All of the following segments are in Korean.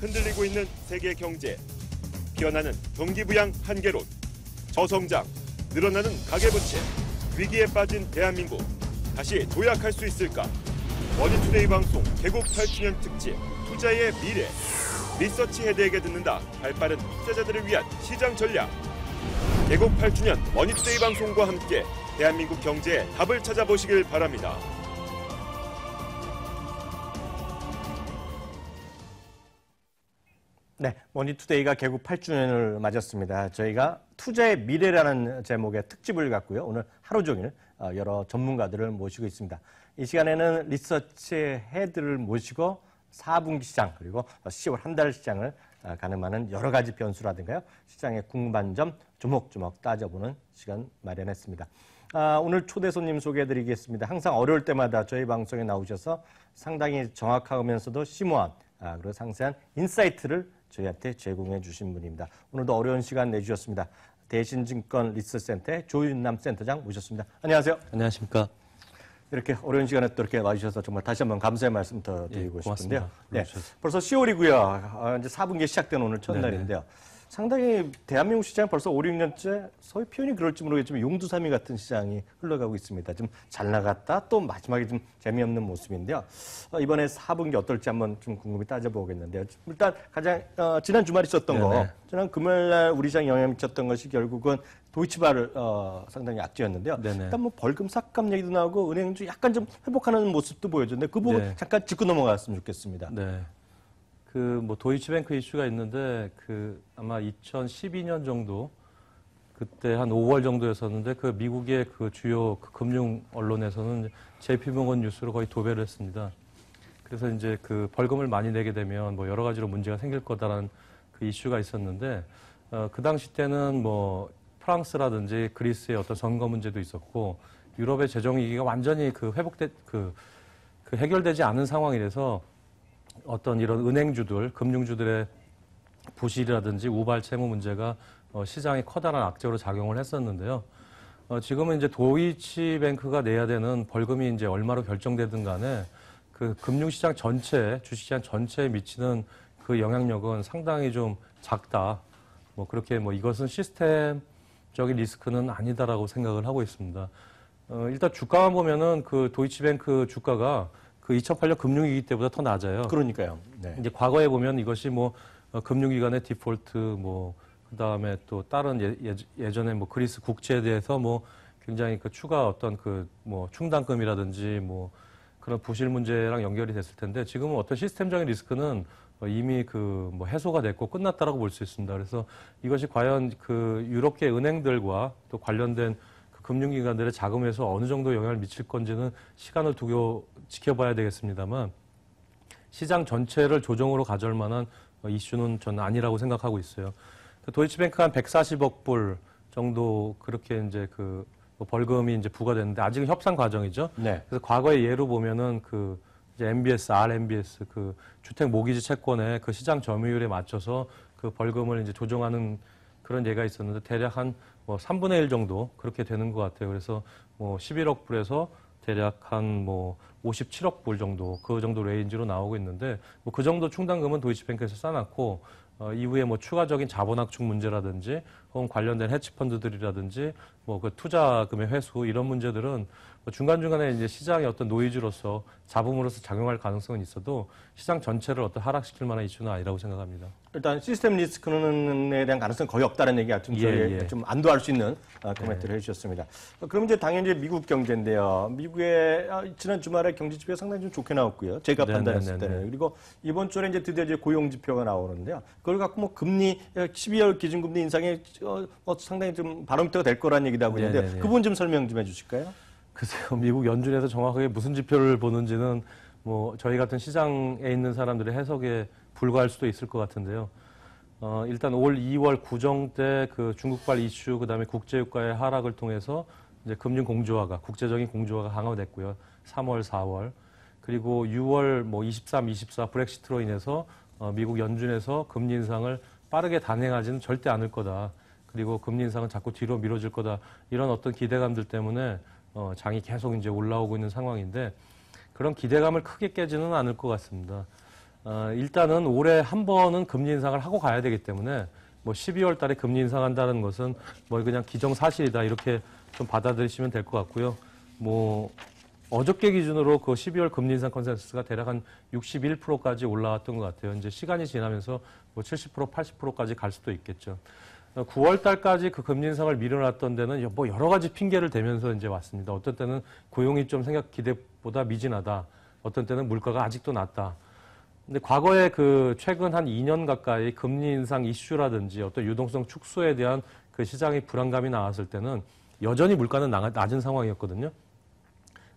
흔들리고 있는 세계 경제, 피어나는 경기부양 한계론, 저성장, 늘어나는 가계부채, 위기에 빠진 대한민국, 다시 도약할 수 있을까? 머니투데이 방송 개국 8주년 특집 투자의 미래, 리서치 헤드에게 듣는다 발빠른 투자자들을 위한 시장 전략. 개국 8주년 머니투데이 방송과 함께 대한민국 경제의 답을 찾아보시길 바랍니다. 네, 머니투데이가 개국 8주년을 맞았습니다. 저희가 투자의 미래라는 제목의 특집을 갖고요. 오늘 하루 종일 어, 여러 전문가들을 모시고 있습니다. 이 시간에는 리서치 헤드를 모시고 4분기 시장 그리고 10월 한 달 시장을 어, 가늠하는 여러 가지 변수라든가요. 시장의 궁금한 점 조목조목 따져보는 시간 마련했습니다. 아, 오늘 초대 손님 소개해드리겠습니다. 항상 어려울 때마다 저희 방송에 나오셔서 상당히 정확하면서도 심오한 아, 그리고 상세한 인사이트를 저희한테 제공해 주신 분입니다. 오늘도 어려운 시간 내주셨습니다. 대신증권 리스센터의 조윤남 센터장 모셨습니다. 안녕하세요. 안녕하십니까. 이렇게 어려운 시간에 또 이렇게 와주셔서 정말 다시 한번 감사의 말씀 더 드리고 예, 싶은데요. 네, 그렇죠. 벌써 10월이고요. 아, 이제 4분기 시작된 오늘 첫날인데요. 네네. 상당히 대한민국 시장 벌써 5, 6년째 소위 표현이 그럴지 모르겠지만 용두사미 같은 시장이 흘러가고 있습니다. 좀 잘 나갔다 또 마지막에 좀 재미없는 모습인데요. 어, 이번에 4분기 어떨지 한번 좀 궁금히 따져보겠는데요. 일단 가장 어, 지난 주말 있었던 네네. 거, 지난 금요일 날 우리 시장 에 영향 미쳤던 것이 결국은 도이치바를 어, 상당히 악재였는데요. 네네. 일단 뭐 벌금 삭감 얘기도 나오고 은행주 약간 좀 회복하는 모습도 보여줬는데 그 부분 네. 잠깐 짚고 넘어갔으면 좋겠습니다. 네. 그뭐 도이치뱅크 이슈가 있는데 그 아마 2012년 정도 그때 한 5월 정도였었는데 그 미국의 그 주요 그 금융 언론에서는 제피모건 뉴스로 거의 도배를 했습니다. 그래서 이제 그 벌금을 많이 내게 되면 뭐 여러 가지로 문제가 생길 거다라는 그 이슈가 있었는데 어, 그 당시 때는 뭐 프랑스라든지 그리스의 어떤 선거 문제도 있었고 유럽의 재정 위기가 완전히 그 회복돼 그, 그 해결되지 않은 상황이라서 어떤 이런 은행주들, 금융주들의 부실이라든지 우발 채무 문제가 어, 시장에 커다란 악재로 작용을 했었는데요. 어, 지금은 이제 도이치뱅크가 내야 되는 벌금이 이제 얼마로 결정되든 간에 그 금융시장 전체, 주식시장 전체에 미치는 그 영향력은 상당히 좀 작다. 뭐 그렇게 뭐 이것은 시스템적인 리스크는 아니다라고 생각을 하고 있습니다. 어, 일단 주가만 보면은 그 도이치뱅크 주가가 그 2008년 금융위기 때보다 더 낮아요. 그러니까요. 네. 이제 과거에 보면 이것이 뭐 어, 금융기관의 디폴트 뭐 그다음에 또 다른 예, 예 전에뭐 그리스 국채에 대해서 뭐 굉장히 그 추가 어떤 그 뭐 충당금이라든지 뭐 그런 부실 문제랑 연결이 됐을 텐데 지금은 어떤 시스템적인 리스크는 뭐 이미 그 뭐 해소가 됐고 끝났다라고 볼 수 있습니다. 그래서 이것이 과연 그 유럽계 은행들과 또 관련된 금융기관들의 자금에서 어느 정도 영향을 미칠 건지는 시간을 두고 지켜봐야 되겠습니다만 시장 전체를 조정으로 가져올 만한 이슈는 저는 아니라고 생각하고 있어요. 그 도이치뱅크 한 140억 불 정도 그렇게 이제 그 벌금이 이제 부과됐는데 아직은 협상 과정이죠. 네. 그래서 과거의 예로 보면은 그 이제 MBS, RMBS 그 주택 모기지 채권의 그 시장 점유율에 맞춰서 그 벌금을 이제 조정하는 그런 예가 있었는데 대략 한뭐 3분의 1 정도 그렇게 되는 것 같아요. 그래서 뭐 11억 불에서 대략 한뭐 57억 불 정도 그 정도 레인지로 나오고 있는데 뭐그 정도 충당금은 도이치뱅크에서 쌓아놨고 어, 이후에 뭐 추가적인 자본학축 문제라든지 혹은 관련된 해치펀드들이라든지 뭐 그 투자금의 회수 이런 문제들은 뭐 중간중간에 이제 시장의 어떤 노이즈로서 잡음으로서 작용할 가능성은 있어도 시장 전체를 어떤 하락시킬 만한 이슈는 아니라고 생각합니다. 일단 시스템 리스크에 대한 가능성은 거의 없다는 얘기가 좀, 예, 예. 좀 안도할 수 있는 코멘트를 어, 네. 예. 해주셨습니다. 그럼 이제 당연히 미국 경제인데요. 미국의 아, 지난 주말에 경제 지표가 상당히 좀 좋게 나왔고요. 제가 네, 판단했을 네, 네, 때는. 네, 네. 그리고 이번 주에 이제 드디어 이제 고용 지표가 나오는데요. 그걸 갖고 뭐 금리 12월 어, 기준금리 인상에 어, 뭐 상당히 좀바로미가될거라 얘기도 하고 있는데 그분좀 설명 좀 해주실까요? 글쎄요, 미국 연준에서 정확하게 무슨 지표를 보는지는 뭐 저희 같은 시장에 있는 사람들의 해석에 불과할 수도 있을 것 같은데요. 어, 일단 올 2월 구정 때 그 중국발 이슈 그다음에 국제유가의 하락을 통해서 이제 금융 공조화가 국제적인 공조화가 강화됐고요. 3월, 4월 그리고 6월 뭐 23, 24 브렉시트로 인해서 어, 미국 연준에서 금리 인상을 빠르게 단행하지는 절대 않을 거다. 그리고 금리 인상은 자꾸 뒤로 미뤄질 거다. 이런 어떤 기대감들 때문에 어, 장이 계속 이제 올라오고 있는 상황인데 그런 기대감을 크게 깨지는 않을 것 같습니다. 어, 일단은 올해 한 번은 금리 인상을 하고 가야 되기 때문에 뭐 12월 달에 금리 인상한다는 것은 뭐 그냥 기정사실이다 이렇게 좀 받아들이시면 될 것 같고요. 뭐 어저께 기준으로 그 12월 금리 인상 컨센서스가 대략 한 61%까지 올라왔던 것 같아요. 이제 시간이 지나면서 뭐 70%, 80%까지 갈 수도 있겠죠. 9월 달까지 그 금리 인상을 미뤄놨던 데는 뭐 여러 가지 핑계를 대면서 이제 왔습니다. 어떤 때는 고용이 좀 생각 기대보다 미진하다. 어떤 때는 물가가 아직도 낮다. 근데 과거에 그 최근 한 2년 가까이 금리 인상 이슈라든지 어떤 유동성 축소에 대한 그 시장의 불안감이 나왔을 때는 여전히 물가는 낮은 상황이었거든요.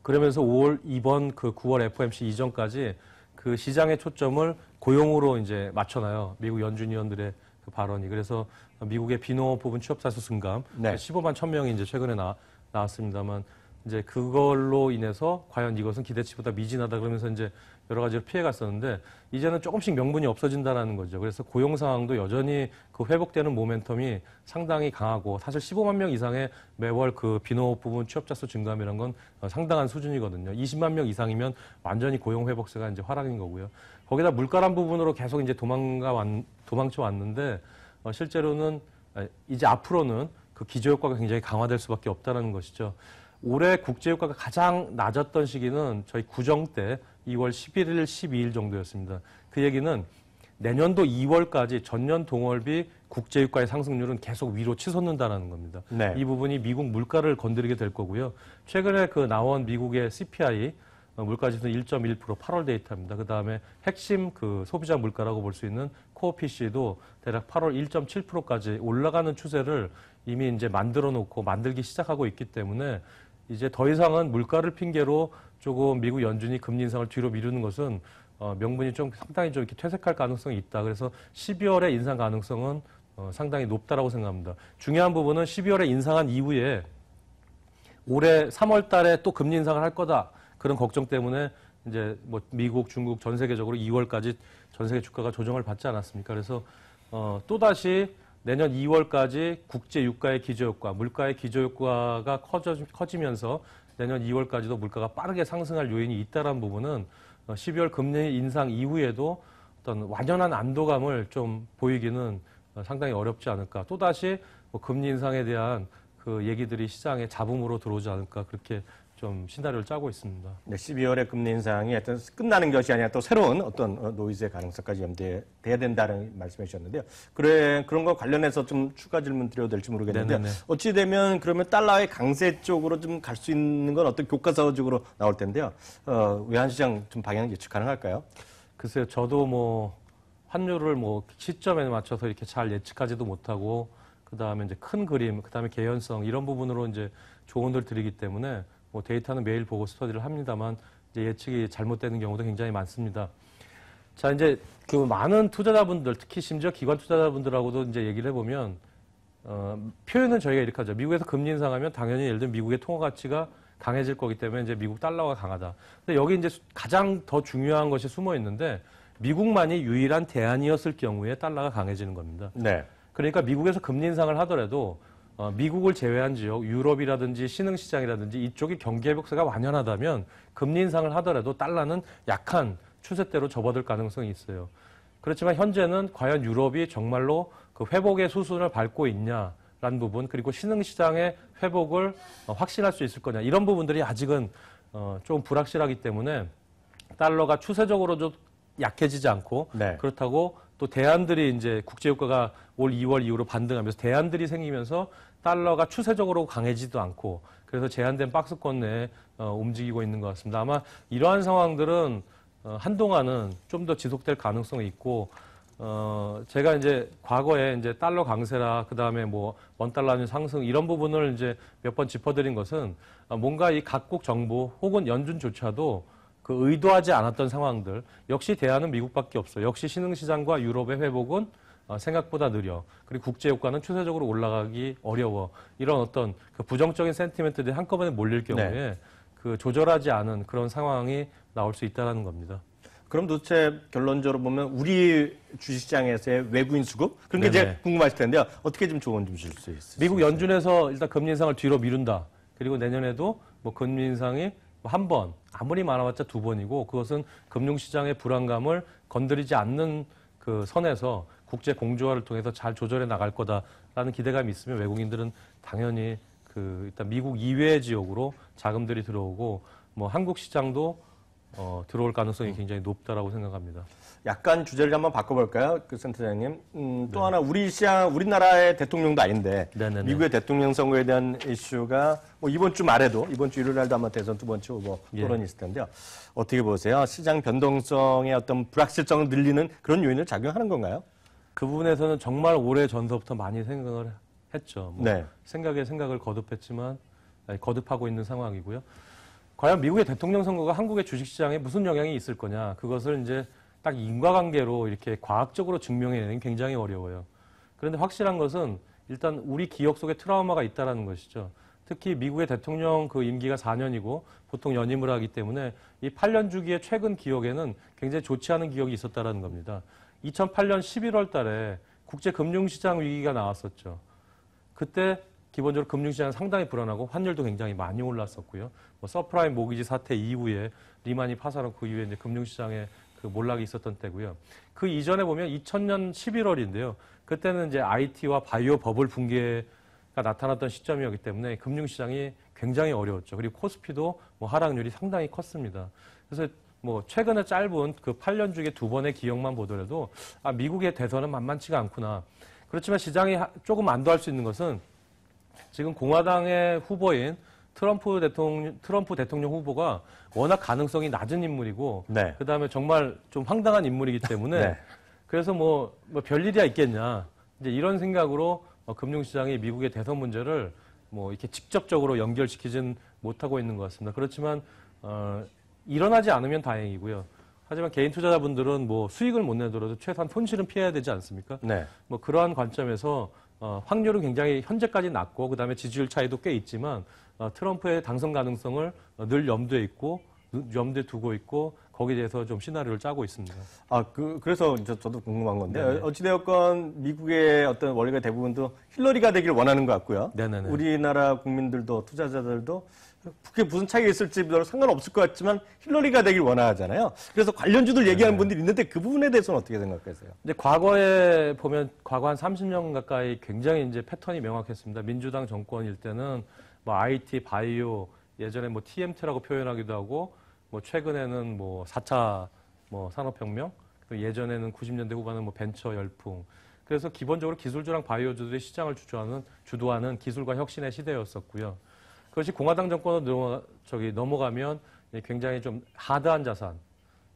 그러면서 5월 이번 그 9월 FOMC 이전까지 그 시장의 초점을 고용으로 이제 맞춰놔요. 미국 연준 위원들의 그 발언이 그래서 미국의 비노 부분 취업자수 증감 네. 15만 1천 명이 이제 최근에 나, 나왔습니다만 이제 그걸로 인해서 과연 이것은 기대치보다 미진하다 그러면서 이제 여러 가지로 피해갔었는데 이제는 조금씩 명분이 없어진다라는 거죠. 그래서 고용 상황도 여전히 그 회복되는 모멘텀이 상당히 강하고 사실 15만 명 이상의 매월 그 비농업 부분 취업자 수 증감이란 건 어, 상당한 수준이거든요. 20만 명 이상이면 완전히 고용 회복세가 이제 활약인 거고요. 거기다 물가란 부분으로 계속 이제 도망가 왔, 도망쳐 왔는데 어, 실제로는 이제 앞으로는 그 기저효과가 굉장히 강화될 수밖에 없다는 것이죠. 올해 국제효과가 가장 낮았던 시기는 저희 구정 때 2월 11일, 12일 정도였습니다. 그 얘기는 내년도 2월까지 전년 동월비 국제유가의 상승률은 계속 위로 치솟는다라는 겁니다. 네. 이 부분이 미국 물가를 건드리게 될 거고요. 최근에 그 나온 미국의 CPI 어, 물가지수는 1.1% 8월 데이터입니다. 그 다음에 핵심 그 소비자 물가라고 볼 수 있는 코어 PC도 대략 8월 1.7%까지 올라가는 추세를 이미 이제 만들어 놓고 만들기 시작하고 있기 때문에 이제 더 이상은 물가를 핑계로 조금 미국 연준이 금리 인상을 뒤로 미루는 것은 어, 명분이 좀 상당히 좀 이렇게 퇴색할 가능성이 있다. 그래서 12월에 인상 가능성은 어, 상당히 높다라고 생각합니다. 중요한 부분은 12월에 인상한 이후에 올해 3월 달에 또 금리 인상을 할 거다. 그런 걱정 때문에 이제 뭐 미국, 중국 전 세계적으로 2월까지 전 세계 주가가 조정을 받지 않았습니까? 그래서 어, 또다시 내년 2월까지 국제 유가의 기저효과, 물가의 기저효과가 커져, 커지면서 내년 2월까지도 물가가 빠르게 상승할 요인이 있다는 부분은 12월 어, 금리 인상 이후에도 어떤 완연한 안도감을 좀 보이기는 어, 상당히 어렵지 않을까. 또다시 뭐 금리 인상에 대한 그 얘기들이 시장에 잡음으로 들어오지 않을까 그렇게 좀 시나리오를 짜고 있습니다. 네, 1 2월에 금리 인상이 하여튼 끝나는 것이 아니라 또 새로운 어떤 어, 노이즈의 가능성까지 염두돼야 에 된다는 말씀해 주셨는데요. 그래 그런 거 관련해서 좀 추가 질문 드려도 될지 모르겠는데 네, 네, 네. 어찌 되면 그러면 달러의 강세 쪽으로 좀 갈 수 있는 건 어떤 교과서적으로 나올 텐데요. 어, 외환시장 좀 방향 예측 가능할까요? 글쎄요, 저도 뭐 환율을 뭐 시점에 맞춰서 이렇게 잘 예측하지도 못하고 그 다음에 이제 큰 그림, 그 다음에 개연성 이런 부분으로 이제 조언을 드리기 때문에 뭐 데이터는 매일 보고 스터디를 합니다만 이제 예측이 잘못되는 경우도 굉장히 많습니다. 자, 이제 그 많은 투자자분들, 특히 심지어 기관 투자자분들하고도 이제 얘기를 해보면, 어, 표현은 저희가 이렇게 하죠. 미국에서 금리 인상하면 당연히 예를 들면 미국의 통화 가치가 강해질 거기 때문에 이제 미국 달러가 강하다. 근데 여기 이제 가장 더 중요한 것이 숨어 있는데 미국만이 유일한 대안이었을 경우에 달러가 강해지는 겁니다. 네. 그러니까 미국에서 금리 인상을 하더라도 어, 미국을 제외한 지역 유럽이라든지 신흥시장이라든지 이쪽이 경기의 벽세가 완연하다면 금리 인상을 하더라도 달러는 약한 추세대로 접어들 가능성이 있어요. 그렇지만 현재는 과연 유럽이 정말로 그 회복의 수순을 밟고 있냐라는 부분 그리고 신흥시장의 회복을 어, 확신할 수 있을 거냐 이런 부분들이 아직은 어, 좀 불확실하기 때문에 달러가 추세적으로 좀 약해지지 않고 네. 그렇다고 또 대안들이 이제 국제유가가 올 2월 이후로 반등하면서 대안들이 생기면서 달러가 추세적으로 강해지도 않고 그래서 제한된 박스권 내에 어, 움직이고 있는 것 같습니다. 아마 이러한 상황들은 어, 한동안은 좀 더 지속될 가능성이 있고 어, 제가 이제 과거에 이제 달러 강세라, 그 다음에 뭐, 원달러는 상승, 이런 부분을 이제 몇 번 짚어드린 것은 어, 뭔가 이 각국 정부 혹은 연준조차도 그 의도하지 않았던 상황들 역시 대안은 미국밖에 없어요. 역시 신흥시장과 유럽의 회복은 어, 생각보다 느려. 그리고 국제 효과는 추세적으로 올라가기 어려워. 이런 어떤 그 부정적인 센티멘트들이 한꺼번에 몰릴 경우에 네. 그 조절하지 않은 그런 상황이 나올 수 있다는 겁니다. 그럼 도대체 결론적으로 보면 우리 주식시장에서의 외국인 수급 그런 게 네네. 이제 궁금하실 텐데요. 어떻게 좀 조언 좀 주실 수있을까요 미국 연준에서 일단 금리 인상을 뒤로 미룬다. 그리고 내년에도 뭐 금리 인상이 뭐 한 번, 아무리 많아봤자 두 번이고 그것은 금융시장의 불안감을 건드리지 않는 그 선에서 국제 공조화를 통해서 잘 조절해 나갈 거다라는 기대감이 있으면 외국인들은 당연히 그 일단 미국 이외의 지역으로 자금들이 들어오고 뭐 한국 시장도 어, 들어올 가능성이 음. 굉장히 높다라고 생각합니다. 약간 주제를 한번 바꿔볼까요, 그 센터장님? 음, 또 네. 하나 우리 시향 우리나라의 대통령도 아닌데 네네네. 미국의 대통령 선거에 대한 이슈가 뭐 이번 주 말에도 이번 주 일요일 날도 아마 대선 두 번째 후보 예. 토론이 있을 텐데요. 어떻게 보세요? 시장 변동성의 어떤 불확실성을 늘리는 그런 요인을 작용하는 건가요? 그 부분에서는 정말 오래 전서부터 많이 생각을 했죠. 뭐 네. 생각에 생각을 거듭했지만 거듭하고 있는 상황이고요. 과연 미국의 대통령 선거가 한국의 주식시장에 무슨 영향이 있을 거냐 그것을 이제 딱 인과관계로 이렇게 과학적으로 증명해내는 게 굉장히 어려워요. 그런데 확실한 것은 일단 우리 기억 속에 트라우마가 있다라는 것이죠. 특히 미국의 대통령 그 임기가 4년이고 보통 연임을 하기 때문에 이 8년 주기의 최근 기억에는 굉장히 좋지 않은 기억이 있었다라는 겁니다. 2008년 11월 달에 국제 금융시장 위기가 나왔었죠. 그때 기본적으로 금융시장은 상당히 불안하고 환율도 굉장히 많이 올랐었고요. 뭐 서프라임 모기지 사태 이후에 리만이 파산하고 그 이후에 이제 금융시장에 그 몰락이 있었던 때고요. 그 이전에 보면 2000년 11월인데요. 그때는 이제 IT와 바이오 버블 붕괴가 나타났던 시점이었기 때문에 금융시장이 굉장히 어려웠죠. 그리고 코스피도 뭐 하락률이 상당히 컸습니다. 그래서 뭐 최근에 짧은 그 8년 중에 두 번의 기억만 보더라도 아 미국의 대선은 만만치가 않구나. 그렇지만 시장이 조금 안도할 수 있는 것은 지금 공화당의 후보인 트럼프 대통령, 트럼프 대통령 후보가 워낙 가능성이 낮은 인물이고 네. 그다음에 정말 좀 황당한 인물이기 때문에 네. 그래서 뭐, 뭐 별일이야 있겠냐 이제 이런 생각으로 어, 금융시장이 미국의 대선 문제를 뭐 이렇게 직접적으로 연결시키진 못하고 있는 것 같습니다. 그렇지만 어, 일어나지 않으면 다행이고요. 하지만 개인 투자자분들은 뭐 수익을 못 내더라도 최소한 손실은 피해야 되지 않습니까? 네. 뭐 그러한 관점에서 어, 확률은 굉장히 현재까지 낮고 그다음에 지지율 차이도 꽤 있지만 어, 트럼프의 당선 가능성을 늘 염두에 있고 염두에 두고 있고 거기에 대해서 좀 시나리오를 짜고 있습니다. 아, 그, 그래서 저, 저도 궁금한 건데 네네. 어찌되었건 미국의 어떤 원리가 대부분도 힐러리가 되길 원하는 것 같고요. 네네네. 우리나라 국민들도 투자자들도 그게 무슨 차이가 있을지 별로 상관없을 것 같지만 힐러리가 되길 원하잖아요. 그래서 관련주들 네. 얘기하는 네 분들이 있는데 그 부분에 대해서는 어떻게 생각하세요? 이제 과거에 보면 과거 한 30년 가까이 굉장히 이제 패턴이 명확했습니다. 민주당 정권일 때는 뭐 IT, 바이오, 예전에 뭐 TMT라고 표현하기도 하고 뭐 최근에는 뭐 4차 뭐 산업혁명, 또 예전에는 90년대 후반은 뭐 벤처 열풍. 그래서 기본적으로 기술주랑 바이오주들이 시장을 주도하는 주도하는 기술과 혁신의 시대였었고요. 그것이 공화당 정권으로 저기 넘어가면 굉장히 좀 하드한 자산.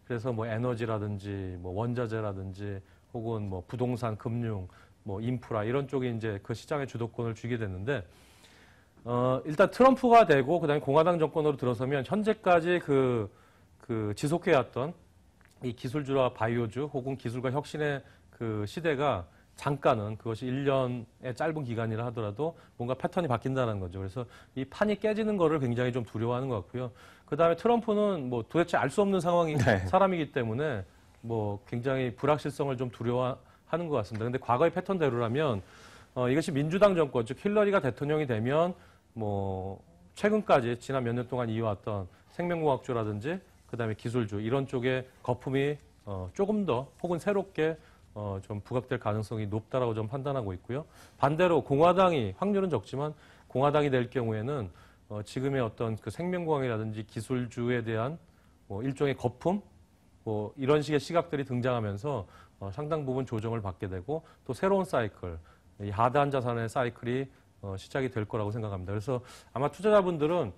그래서 뭐 에너지라든지 뭐 원자재라든지 혹은 뭐 부동산, 금융, 뭐 인프라 이런 쪽에 이제 그 시장의 주도권을 쥐게 됐는데 어, 일단 트럼프가 되고 그다음에 공화당 정권으로 들어서면 현재까지 그, 그 지속해왔던 이 기술주와 바이오주 혹은 기술과 혁신의 그 시대가 잠깐은 그것이 1년의 짧은 기간이라 하더라도 뭔가 패턴이 바뀐다는 거죠. 그래서 이 판이 깨지는 거를 굉장히 좀 두려워하는 것 같고요. 그 다음에 트럼프는 뭐 도대체 알 수 없는 상황이 네. 사람이기 때문에 뭐 굉장히 불확실성을 좀 두려워하는 것 같습니다. 근데 과거의 패턴대로라면 어, 이것이 민주당 정권, 즉 힐러리가 대통령이 되면 뭐 최근까지 지난 몇 년 동안 이어왔던 생명공학주라든지 그다음에 기술주 이런 쪽에 거품이 어, 조금 더 혹은 새롭게 어, 좀 부각될 가능성이 높다라고 좀 판단하고 있고요. 반대로 공화당이 확률은 적지만 공화당이 될 경우에는 어, 지금의 어떤 그 생명공학이라든지 기술주에 대한 뭐 일종의 거품 뭐 이런 식의 시각들이 등장하면서 어, 상당 부분 조정을 받게 되고 또 새로운 사이클 이 하단 자산의 사이클이 어, 시작이 될 거라고 생각합니다. 그래서 아마 투자자분들은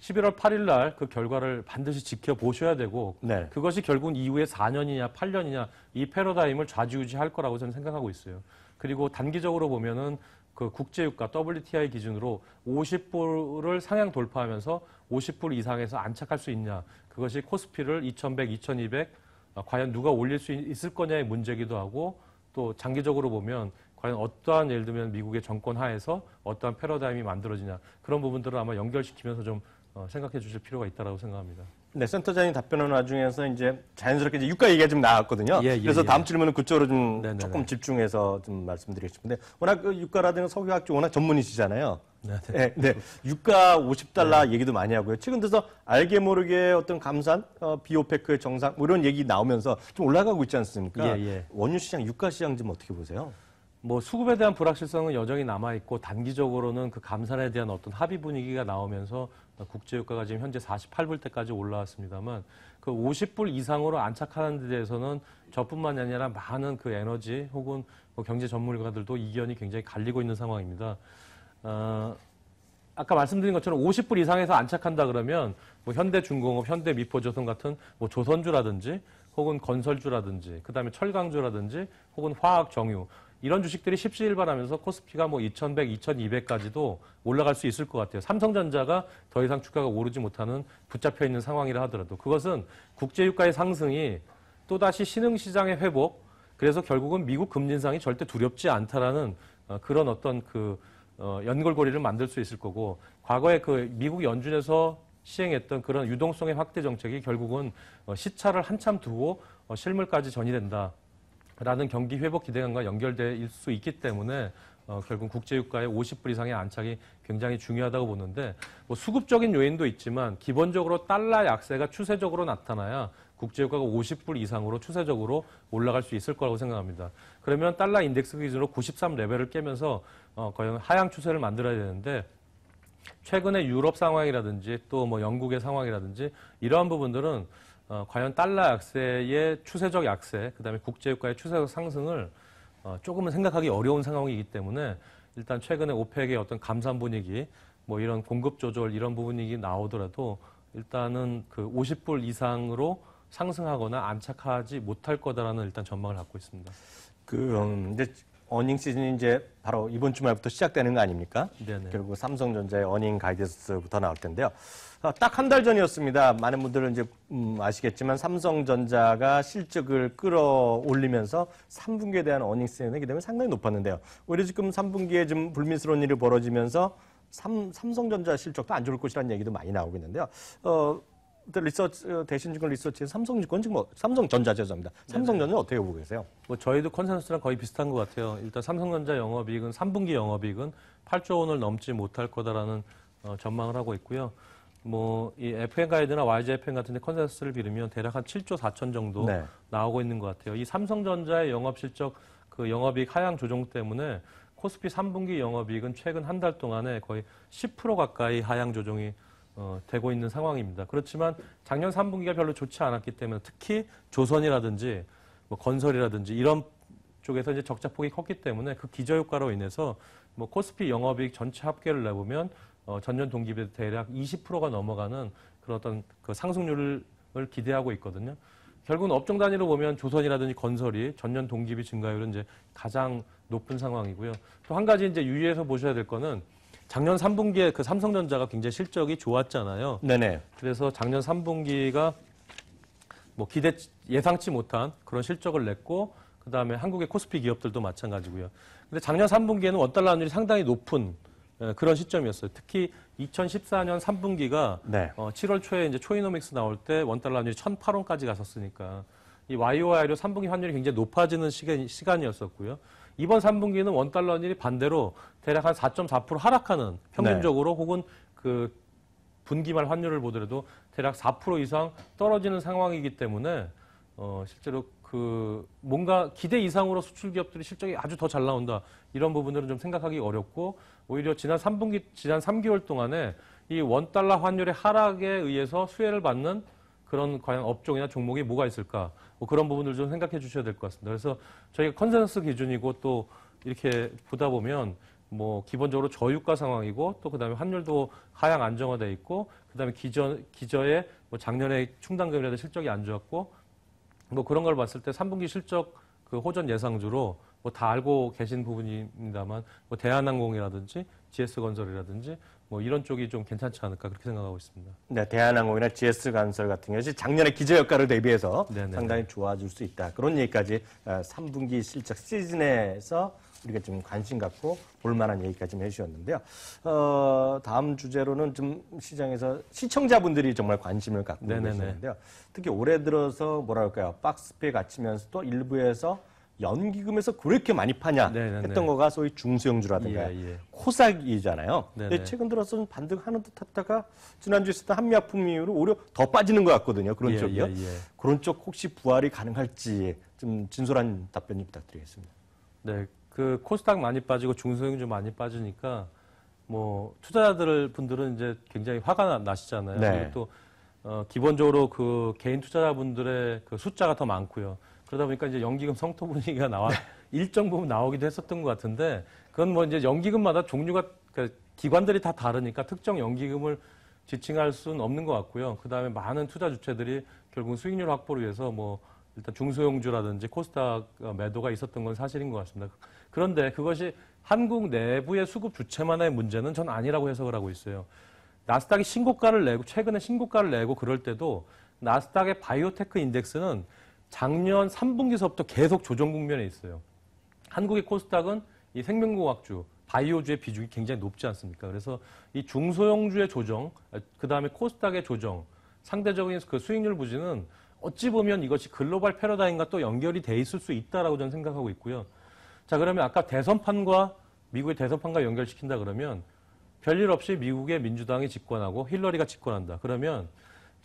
11월 8일 날 그 결과를 반드시 지켜보셔야 되고 네. 그것이 결국은 이후에 4년이냐 8년이냐 이 패러다임을 좌지우지할 거라고 저는 생각하고 있어요. 그리고 단기적으로 보면은 그 국제유가 WTI 기준으로 50불을 상향 돌파하면서 50불 이상에서 안착할 수 있냐 그것이 코스피를 2100, 2200 어, 과연 누가 올릴 수 있을 거냐의 문제기도 하고 또 장기적으로 보면 과연 어떠한 예를 들면 미국의 정권 하에서 어떠한 패러다임이 만들어지냐 그런 부분들을 아마 연결시키면서 좀 어, 생각해 주실 필요가 있다라고 생각합니다. 네, 센터장님 답변하는 와중에서 이제 자연스럽게 이제 유가 얘기가 좀 나왔거든요. 예, 예, 그래서 예. 다음 예. 질문은 그쪽으로 좀네 네, 네. 조금 집중해서 좀 말씀드리고 싶은데 워낙 그 유가라든가 석유학 쪽 워낙 전문이시잖아요. 네네. 네. 네, 네. 유가 50달러 네. 얘기도 많이 하고요. 최근 들어서 알게 모르게 어떤 감산, 어, 비오페크의 정상 뭐 이런 얘기 나오면서 좀 올라가고 있지 않습니까? 예, 예. 원유 시장, 유가 시장 좀 어떻게 보세요? 뭐 수급에 대한 불확실성은 여전히 남아 있고 단기적으로는 그 감산에 대한 어떤 합의 분위기가 나오면서 국제유가가 지금 현재 48불대까지 올라왔습니다만 그 50불 이상으로 안착하는 데 대해서는 저뿐만 이 아니라 많은 그 에너지 혹은 뭐 경제 전문가들도 이견이 굉장히 갈리고 있는 상황입니다. 어, 아까 말씀드린 것처럼 50불 이상에서 안착한다 그러면 뭐 현대중공업, 현대미포조선 같은 뭐 조선주라든지 혹은 건설주라든지 그다음에 철강주라든지 혹은 화학 정유 이런 주식들이 십시일반하면서 코스피가 뭐 2,100, 2,200까지도 올라갈 수 있을 것 같아요. 삼성전자가 더 이상 주가가 오르지 못하는 붙잡혀 있는 상황이라 하더라도 그것은 국제유가의 상승이 또다시 신흥시장의 회복 그래서 결국은 미국 금리 인상이 절대 두렵지 않다라는 어, 그런 어떤 그 어, 연결고리를 만들 수 있을 거고 과거에 그 미국 연준에서 시행했던 그런 유동성의 확대 정책이 결국은 어, 시차를 한참 두고 실물까지 전이된다. 라는 경기 회복 기대감과 연결될 수 있기 때문에 어, 결국 국제유가의 50불 이상의 안착이 굉장히 중요하다고 보는데 뭐 수급적인 요인도 있지만 기본적으로 달러 약세가 추세적으로 나타나야 국제유가가 50불 이상으로 추세적으로 올라갈 수 있을 거라고 생각합니다. 그러면 달러 인덱스 기준으로 93 레벨을 깨면서 어, 과연 하향 추세를 만들어야 되는데 최근의 유럽 상황이라든지 또 뭐 영국의 상황이라든지 이러한 부분들은 어, 과연 달러 약세의 추세적 약세, 그다음에 국제유가의 추세적 상승을 어, 조금은 생각하기 어려운 상황이기 때문에 일단 최근에 오펙의 어떤 감산 분위기, 뭐 이런 공급 조절 이런 부분이 나오더라도 일단은 그 50불 이상으로 상승하거나 안착하지 못할 거다라는 일단 전망을 갖고 있습니다. 그 음, 이제 어닝 시즌이 이제 바로 이번 주말부터 시작되는 거 아닙니까? 네네. 결국 삼성전자의 어닝 가이드스부터 나올 텐데요. 아, 딱한 달 전이었습니다. 많은 분들은 이제 음, 아시겠지만 삼성전자가 실적을 끌어올리면서 3분기에 대한 어닝 시즌의 기 때문에 상당히 높았는데요. 오히려 지금 3분기에 좀 불미스러운 일이 벌어지면서 삼, 삼성전자 실적도 안 좋을 것이라는 얘기도 많이 나오고 있는데요. 어, 그 리서치 어, 대신증권 리서치에 삼성증권 지금 뭐 어, 삼성전자 제조합니다. 삼성전자 어떻게 보고 계세요? 뭐 저희도 컨센서스랑 거의 비슷한 것 같아요. 일단 삼성전자 영업이익은 3분기 영업이익은 8조 원을 넘지 못할 거다라는 어, 전망을 하고 있고요. 뭐이 FN 가이드나 YGFN 같은데 컨센서스를 비르면 대략 한 7조 4천 정도 네. 나오고 있는 것 같아요. 이 삼성전자의 영업 실적 그 영업이익 하향 조정 때문에 코스피 3분기 영업이익은 최근 한 달 동안에 거의 10% 가까이 하향 조정이 어, 되고 있는 상황입니다. 그렇지만 작년 3분기가 별로 좋지 않았기 때문에 특히 조선이라든지 뭐 건설이라든지 이런 쪽에서 이제 적자폭이 컸기 때문에 그 기저효과로 인해서 뭐 코스피 영업이익 전체 합계를 내보면 어, 전년 동기비 대략 20%가 넘어가는 그런 어떤 그 상승률을 기대하고 있거든요. 결국은 업종 단위로 보면 조선이라든지 건설이 전년 동기비 증가율은 이제 가장 높은 상황이고요. 또 한 가지 이제 유의해서 보셔야 될 거는 작년 3분기에 그 삼성전자가 굉장히 실적이 좋았잖아요. 네네. 그래서 작년 3분기가 뭐 기대 예상치 못한 그런 실적을 냈고 그다음에 한국의 코스피 기업들도 마찬가지고요. 근데 작년 3분기에는 원달러 환율이 상당히 높은 예, 그런 시점이었어요. 특히 2014년 3분기가 네. 어, 7월 초에 이제 초이노믹스 나올 때 원달러 환율이 1,008원까지 갔었으니까 이 YOI로 3분기 환율이 굉장히 높아지는 시간, 시간이었었고요. 이번 3분기는 원달러 환율이 반대로 대략 한 4.4% 하락하는 평균적으로 네. 혹은 그 분기말 환율을 보더라도 대략 4% 이상 떨어지는 상황이기 때문에 어 실제로 그 뭔가 기대 이상으로 수출 기업들이 실적이 아주 더 잘 나온다 이런 부분들은 좀 생각하기 어렵고 오히려 지난 3분기 지난 3개월 동안에 이 원달러 환율의 하락에 의해서 수혜를 받는 그런 과연 업종이나 종목이 뭐가 있을까 뭐 그런 부분들 좀 생각해 주셔야 될 것 같습니다. 그래서 저희가 컨센서스 기준이고 또 이렇게 보다 보면 뭐 기본적으로 저유가 상황이고 또 그다음에 환율도 하향 안정화돼 있고 그다음에 기저 기저에 뭐 작년에 충당금이라도 실적이 안 좋았고 뭐 그런 걸 봤을 때 3분기 실적 그 호전 예상주로 뭐 다 알고 계신 부분입니다만 뭐 대한항공이라든지 GS건설이라든지 뭐 이런 쪽이 좀 괜찮지 않을까 그렇게 생각하고 있습니다. 네, 대한항공이나 GS건설 같은 것이 작년에 기저 효과를 대비해서 네네 네, 상당히 네. 좋아질 수 있다. 그런 얘기까지 3분기 어, 실적 시즌에서 우리가 좀 관심 갖고 볼만한 얘기까지 좀 해주셨는데요. 어, 다음 주제로는 좀 시장에서 시청자분들이 정말 관심을 갖고 네, 계시는데요. 특히 올해 들어서 뭐랄까요 박스피에 갇히면서 또 일부에서 연기금에서 그렇게 많이 파냐 네네네. 네, 했던 네. 거가 소위 중소형주라든가 예, 예. 코사이잖아요 네, 근데 최근 들어서는 반등하는 듯 했다가 지난주에 있었던 한미약품 이후로 오히려 더 빠지는 것 같거든요. 그런 예, 쪽이요. 예, 예. 그런 쪽 혹시 부활이 가능할지 좀 진솔한 답변 좀 부탁드리겠습니다. 네, 그 코스닥 많이 빠지고 중소형주 많이 빠지니까 뭐 투자자들 분들은 이제 굉장히 화가 나시잖아요. 네. 또 어, 기본적으로 그 개인 투자자분들의 그 숫자가 더 많고요. 그러다 보니까 이제 연기금 성토 분위기가 나와 네. 일정 부분 나오기도 했었던 것 같은데 그건 뭐 이제 연기금마다 종류가 그러니까 기관들이 다 다르니까 특정 연기금을 지칭할 수는 없는 것 같고요. 그 다음에 많은 투자 주체들이 결국 수익률 확보를 위해서 뭐 일단 중소형주라든지 코스닥 어, 매도가 있었던 건 사실인 것 같습니다. 그런데 그것이 한국 내부의 수급 주체만의 문제는 전 아니라고 해석을 하고 있어요. 나스닥이 신고가를 내고 최근에 신고가를 내고 그럴 때도 나스닥의 바이오테크 인덱스는 작년 3분기서부터 계속 조정 국면에 있어요. 한국의 코스닥은 이 생명공학주, 바이오주의 비중이 굉장히 높지 않습니까? 그래서 이 중소형주의 조정, 그 다음에 코스닥의 조정, 상대적인 그 수익률 부진은 어찌 보면 이것이 글로벌 패러다임과 또 연결이 돼 있을 수 있다라고 저는 생각하고 있고요. 자, 그러면 아까 대선판과 미국의 대선판과 연결시킨다 그러면 별일 없이 미국의 민주당이 집권하고 힐러리가 집권한다. 그러면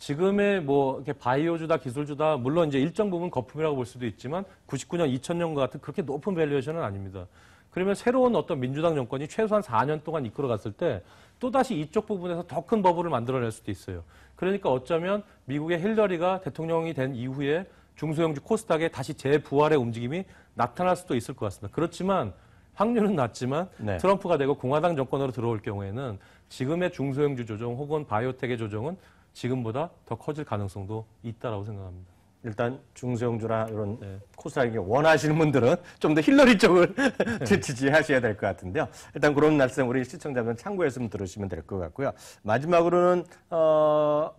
지금의 뭐 이렇게 바이오주다 기술주다 물론 이제 일정 부분 거품이라고 볼 수도 있지만 99년 2000년과 같은 그렇게 높은 밸류에이션은 아닙니다. 그러면 새로운 어떤 민주당 정권이 최소한 4년 동안 이끌어갔을 때 또다시 이쪽 부분에서 더 큰 버블을 만들어낼 수도 있어요. 그러니까 어쩌면 미국의 힐러리가 대통령이 된 이후에 중소형주 코스닥에 다시 재부활의 움직임이 나타날 수도 있을 것 같습니다. 그렇지만 확률은 낮지만 네. 트럼프가 되고 공화당 정권으로 들어올 경우에는 지금의 중소형주 조정 혹은 바이오텍의 조정은 지금보다 더 커질 가능성도 있다라고 생각합니다. 일단 중소형주나 이런 네. 코스닥이 원하시는 분들은 좀 더 힐러리 쪽을 네. 지지하셔야 될 것 같은데요. 일단 그런 말씀 우리 시청자분 참고해서 들으시면 될 것 같고요. 마지막으로는 어,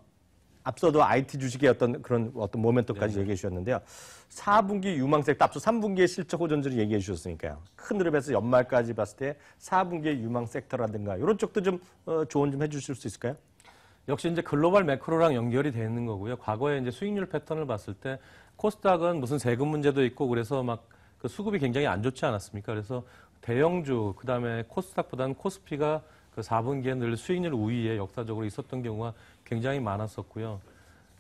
앞서도 IT 주식의 어떤 그런 어떤 모멘트까지 네. 얘기해 주셨는데요. 4분기 유망세, 앞서 3분기의 실적 호전지를 얘기해 주셨으니까요. 큰그룹에서 연말까지 봤을 때 4분기의 유망 섹터라든가 이런 쪽도 좀 어, 조언 좀 해주실 수 있을까요? 역시 이제 글로벌 매크로랑 연결이 되어 있는 거고요. 과거에 이제 수익률 패턴을 봤을 때 코스닥은 무슨 세금 문제도 있고 그래서 막 그 수급이 굉장히 안 좋지 않았습니까? 그래서 대형주 그다음에 코스닥보다는 코스피가 그 4분기에 늘 수익률 우위에 역사적으로 있었던 경우가 굉장히 많았었고요.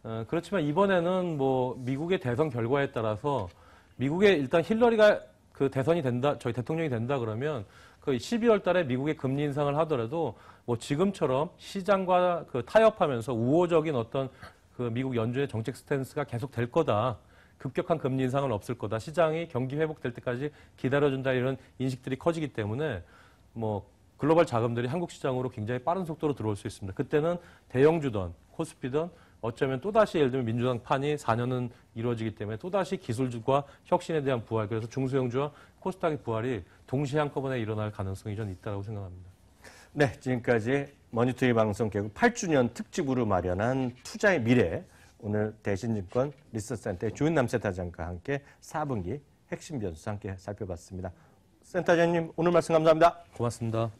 어, 그렇지만 이번에는 뭐 미국의 대선 결과에 따라서 미국의 일단 힐러리가 그 대선이 된다, 저희 대통령이 된다 그러면 그 12월 달에 미국의 금리 인상을 하더라도 뭐 지금처럼 시장과 그 타협하면서 우호적인 어떤 그 미국 연준의 정책 스탠스가 계속 될 거다. 급격한 금리 인상은 없을 거다. 시장이 경기 회복될 때까지 기다려준다 이런 인식들이 커지기 때문에 뭐 글로벌 자금들이 한국 시장으로 굉장히 빠른 속도로 들어올 수 있습니다. 그때는 대형주던코스피던 어쩌면 또다시 예를 들면 민주당 판이 4년은 이루어지기 때문에 또다시 기술과 주 혁신에 대한 부활, 그래서 중소형주와 코스닥의 부활이 동시에 한꺼번에 일어날 가능성이 전 있다고 생각합니다. 네, 지금까지 머니투이 방송 개국 8주년 특집으로 마련한 투자의 미래 오늘 대신증권 리서스센터의주인남 센터장과 함께 4분기 핵심 변수 함께 살펴봤습니다. 센터장님 오늘 말씀 감사합니다. 고맙습니다.